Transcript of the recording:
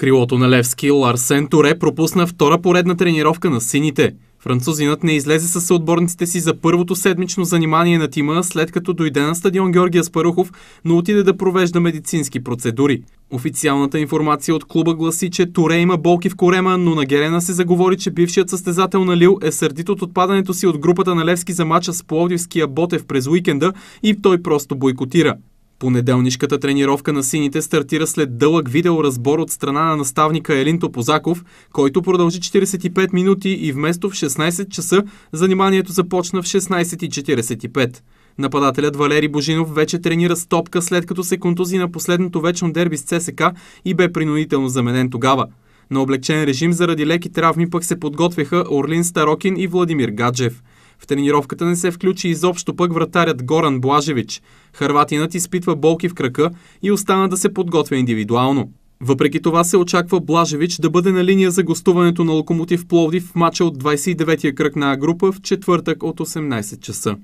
крилото на Левски Ларсен Торе пропусна втора поредна тренировка на сините. Французинът не излезе с съотборниците си за първото седмично занимание на тима, след като дойде на стадион Георгия Спарухов, но отиде да провежда медицински процедури. Официалната информация от клуба гласи, че Торе има болки в корема, но на Герена се заговори, че бившият състезател на Лил е сърдит от отпадането си от групата на Левски за мача с Пловдивския Ботев през уикенда и той просто бойкотира. Понеделнишката тренировка на сините стартира след дълъг видеоразбор от страна на наставника Елин Топозаков, който продължи 45 минути и вместо в 16 часа заниманието започна в 16.45. Нападателят Валери Божинов вече тренира с топка след като се контузи на последното вечно дерби с ЦСК и бе принудително заменен тогава. На облегчен режим заради леки травми пък се подготвяха Орлин Старокин и Владимир Гаджев. В тренировката не се включи изобщо пък вратарят Горан Блажевич. Харватинът изпитва болки в крака и остана да се подготвя индивидуално. Въпреки това се очаква Блажевич да бъде на линия за гостуването на Локомотив Пловдив в мача от 29-я кръг на А група в четвъртък от 18 часа.